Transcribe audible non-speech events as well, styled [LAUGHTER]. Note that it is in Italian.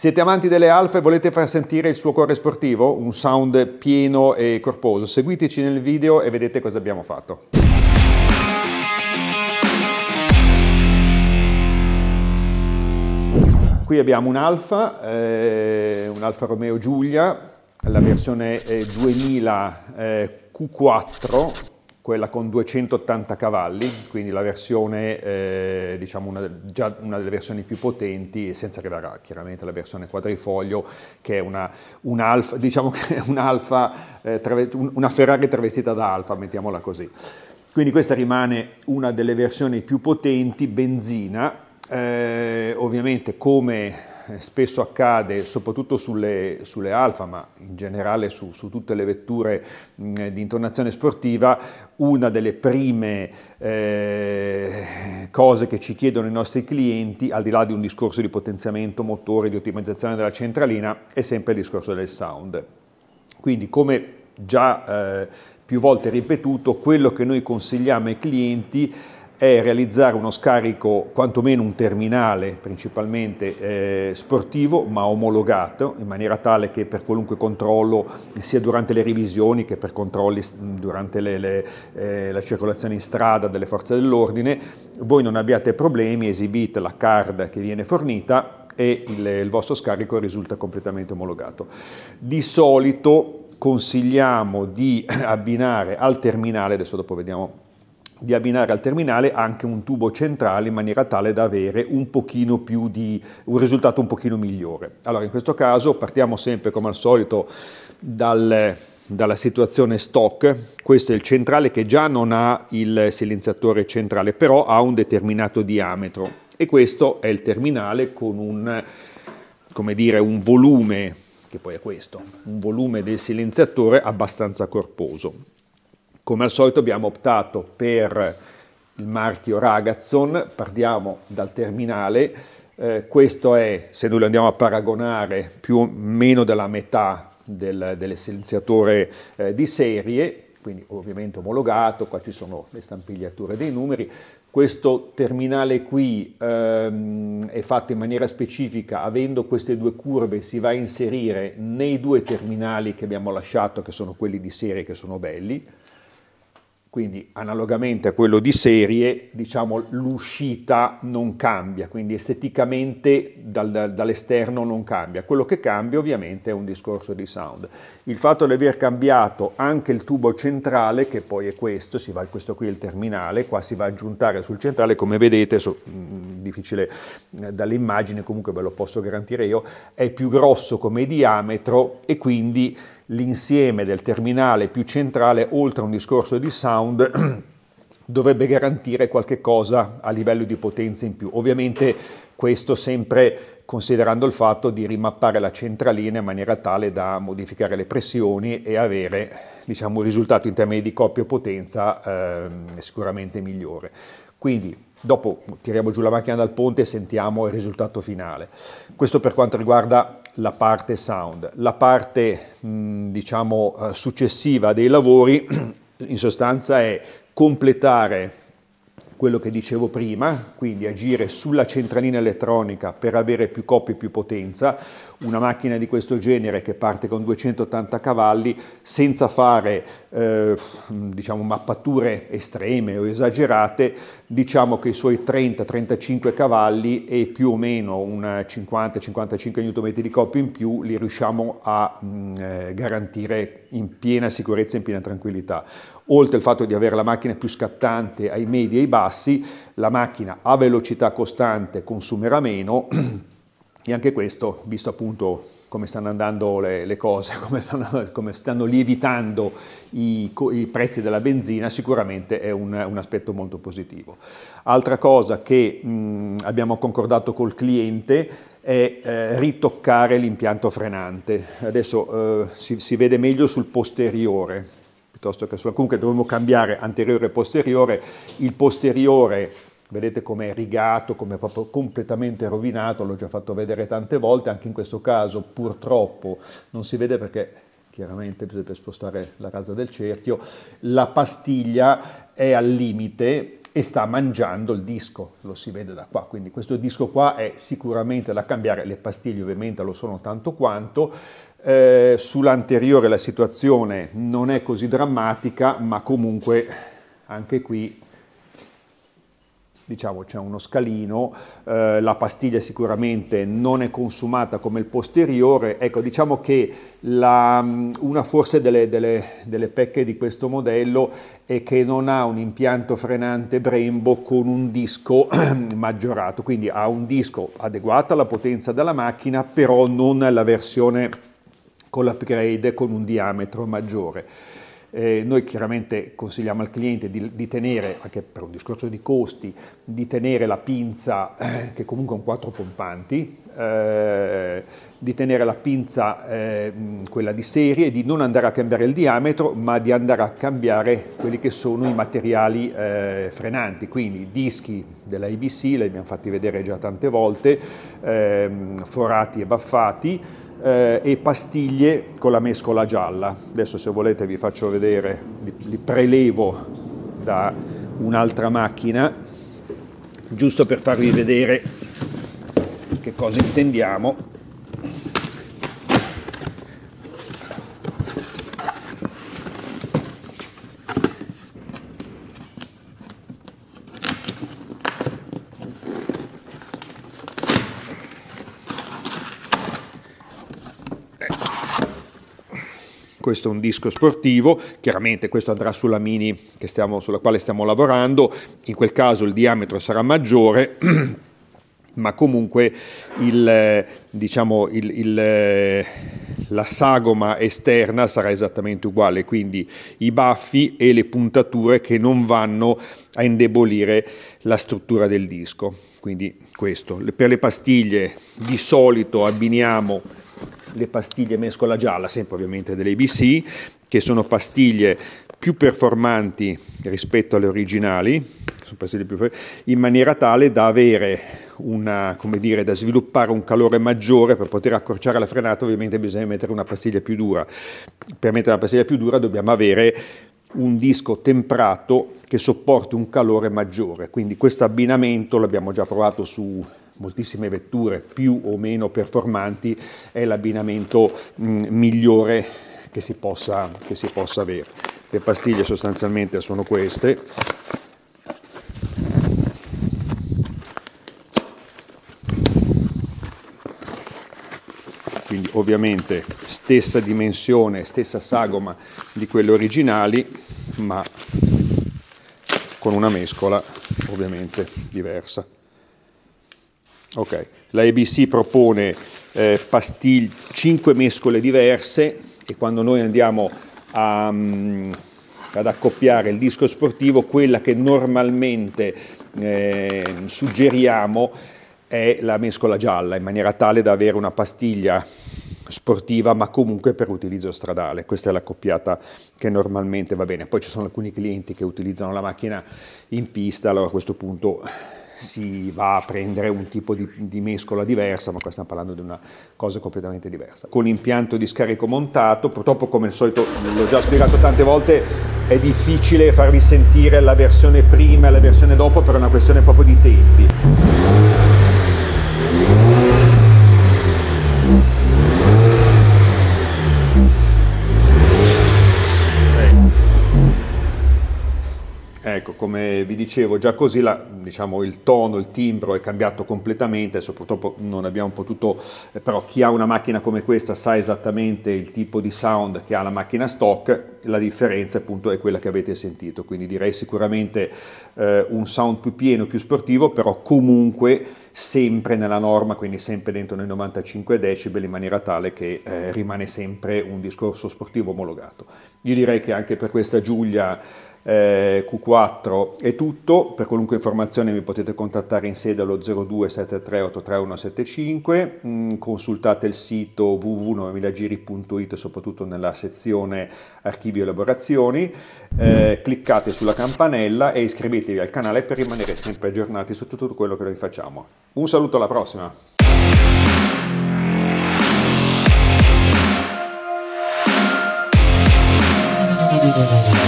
Siete amanti delle alfe e volete far sentire il suo cuore sportivo? Un sound pieno e corposo? Seguiteci nel video e vedete cosa abbiamo fatto. Qui abbiamo un Alfa, eh, un Alfa Romeo Giulia, la versione eh, 2000 eh, Q4 quella con 280 cavalli, quindi la versione, eh, diciamo, una, già una delle versioni più potenti, senza arrivare chiaramente alla versione quadrifoglio, che è una, un alfa, [LAUGHS] diciamo che è un alfa, eh, trave, una Ferrari travestita da alfa, mettiamola così. Quindi questa rimane una delle versioni più potenti, benzina, eh, ovviamente come spesso accade, soprattutto sulle, sulle Alfa, ma in generale su, su tutte le vetture mh, di intonazione sportiva, una delle prime eh, cose che ci chiedono i nostri clienti, al di là di un discorso di potenziamento motore, di ottimizzazione della centralina, è sempre il discorso del sound. Quindi come già eh, più volte ripetuto, quello che noi consigliamo ai clienti è è realizzare uno scarico, quantomeno un terminale principalmente eh, sportivo, ma omologato, in maniera tale che per qualunque controllo, sia durante le revisioni che per controlli durante le, le, eh, la circolazione in strada delle forze dell'ordine, voi non abbiate problemi, esibite la card che viene fornita e il, il vostro scarico risulta completamente omologato. Di solito consigliamo di [CLEARS THROAT] abbinare al terminale, adesso dopo vediamo di abbinare al terminale anche un tubo centrale in maniera tale da avere un, di, un risultato un pochino migliore. Allora in questo caso partiamo sempre come al solito dal, dalla situazione stock, questo è il centrale che già non ha il silenziatore centrale però ha un determinato diametro e questo è il terminale con un, dire, un volume, che poi è questo, un volume del silenziatore abbastanza corposo. Come al solito abbiamo optato per il marchio Ragazzon, partiamo dal terminale, eh, questo è, se noi lo andiamo a paragonare, più o meno della metà del, del eh, di serie, quindi ovviamente omologato, qua ci sono le stampigliature dei numeri. Questo terminale qui ehm, è fatto in maniera specifica, avendo queste due curve si va a inserire nei due terminali che abbiamo lasciato, che sono quelli di serie che sono belli. Quindi analogamente a quello di serie, diciamo, l'uscita non cambia, quindi esteticamente dal, dall'esterno non cambia. Quello che cambia ovviamente è un discorso di sound. Il fatto di aver cambiato anche il tubo centrale, che poi è questo, va, questo qui è il terminale, qua si va a aggiuntare sul centrale, come vedete, so, mh, difficile eh, dall'immagine, comunque ve lo posso garantire io, è più grosso come diametro e quindi l'insieme del terminale più centrale, oltre a un discorso di sound, [CLEARS THROAT] dovrebbe garantire qualche cosa a livello di potenza in più. Ovviamente questo sempre considerando il fatto di rimappare la centralina in maniera tale da modificare le pressioni e avere diciamo, un risultato in termini di coppia e potenza eh, sicuramente migliore. Quindi dopo tiriamo giù la macchina dal ponte e sentiamo il risultato finale. Questo per quanto riguarda la parte sound. La parte mm, diciamo, eh, successiva dei lavori [CLEARS THROAT] in sostanza è completare quello che dicevo prima, quindi agire sulla centralina elettronica per avere più coppie e più potenza. Una macchina di questo genere che parte con 280 cavalli senza fare eh, diciamo, mappature estreme o esagerate, diciamo che i suoi 30-35 cavalli e più o meno un 50-55 Nm di coppia in più li riusciamo a mh, mm, eh, garantire in piena sicurezza e in piena tranquillità. Oltre al fatto di avere la macchina più scattante ai medi e ai bassi, passi, la macchina a velocità costante consumerà meno [CLEARS THROAT] e anche questo, visto appunto come stanno andando le, le cose, [LAUGHS] come stanno, come stanno lievitando i, i, prezzi della benzina, sicuramente è un, un aspetto molto positivo. Altra cosa che mh, abbiamo concordato col cliente è eh, ritoccare l'impianto frenante. Adesso eh, si, si vede meglio sul posteriore, piuttosto che sulla, comunque dovremmo cambiare anteriore e posteriore, il posteriore vedete com'è rigato, com'è proprio completamente rovinato, l'ho già fatto vedere tante volte, anche in questo caso purtroppo non si vede perché chiaramente bisogna spostare la rasa del cerchio, la pastiglia è al limite e sta mangiando il disco, lo si vede da qua, quindi questo disco qua è sicuramente da cambiare, le pastiglie ovviamente lo sono tanto quanto, eh, sull'anteriore la situazione non è così drammatica, ma comunque anche qui diciamo c'è uno scalino, eh, la pastiglia sicuramente non è consumata come il posteriore, ecco diciamo che la, mm, una forse delle, delle, delle, pecche di questo modello è che non ha un impianto frenante Brembo con un disco [CLEARS THROAT] maggiorato, quindi ha un disco adeguato alla potenza della macchina, però non la versione con l'upgrade con un diametro maggiore. Eh, noi chiaramente consigliamo al cliente di, di, tenere, anche per un discorso di costi, di tenere la pinza, eh, che comunque è un quattro pompanti, eh, di tenere la pinza eh, quella di serie, di non andare a cambiare il diametro, ma di andare a cambiare quelli che sono i materiali eh, frenanti, quindi dischi dell'ABC, li abbiamo fatti vedere già tante volte, ehm, forati e baffati, eh, e pastiglie con la mescola gialla. Adesso se volete vi faccio vedere, li, li prelevo da un'altra macchina, giusto per farvi vedere che cosa intendiamo questo è un disco sportivo, chiaramente questo andrà sulla mini stiamo, sulla quale stiamo lavorando, in quel caso il diametro sarà maggiore, [CLEARS THROAT] ma comunque il, diciamo, il, il, la sagoma esterna sarà esattamente uguale, quindi i baffi e le puntature che non vanno a indebolire la struttura del disco. Quindi questo. Per le pastiglie di solito abbiniamo le pastiglie mescola gialla, sempre ovviamente delle ABC, che sono pastiglie più performanti rispetto alle originali, in maniera tale da avere una, come dire, da sviluppare un calore maggiore per poter accorciare la frenata, ovviamente bisogna mettere una pastiglia più dura. Per mettere la pastiglia più dura dobbiamo avere un disco temprato che sopporti un calore maggiore, quindi questo abbinamento l'abbiamo già provato su moltissime vetture più o meno performanti, è l'abbinamento mm, migliore che si, possa, che si possa avere. Le pastiglie sostanzialmente sono queste, quindi ovviamente stessa dimensione, stessa sagoma di quelle originali, ma con una mescola ovviamente diversa. Ok, La ABC propone eh, pastiglie, 5 mescole diverse e quando noi andiamo a, um, ad accoppiare il disco sportivo, quella che normalmente eh, suggeriamo è la mescola gialla, in maniera tale da avere una pastiglia sportiva ma comunque per utilizzo stradale. Questa è la coppiata che normalmente va bene. Poi ci sono alcuni clienti che utilizzano la macchina in pista, allora a questo punto si va a prendere un tipo di, di mescola diversa, ma qua stiamo parlando di una cosa completamente diversa. Con l'impianto di scarico montato, purtroppo come al solito, l'ho già spiegato tante volte, è difficile farvi sentire la versione prima e la versione dopo per una questione proprio di tempi. come vi dicevo, già così la, diciamo, il tono, il timbro è cambiato completamente, adesso purtroppo non abbiamo potuto, eh, però chi ha una macchina come questa sa esattamente il tipo di sound che ha la macchina stock, la differenza appunto è quella che avete sentito, quindi direi sicuramente eh, un sound più pieno, più sportivo, però comunque sempre nella norma, quindi sempre dentro nei 95 decibel in maniera tale che eh, rimane sempre un discorso sportivo omologato. Io direi che anche per questa Giulia eh, Q4 è tutto, per qualunque informazione mi potete contattare in sede allo 0273833175, mm, consultate il sito www.9000giri.it soprattutto nella sezione archivio e elaborazioni, eh, cliccate sulla campanella e iscrivetevi al canale per rimanere sempre aggiornati su tutto quello che noi facciamo. Un saluto alla prossima! Thank you.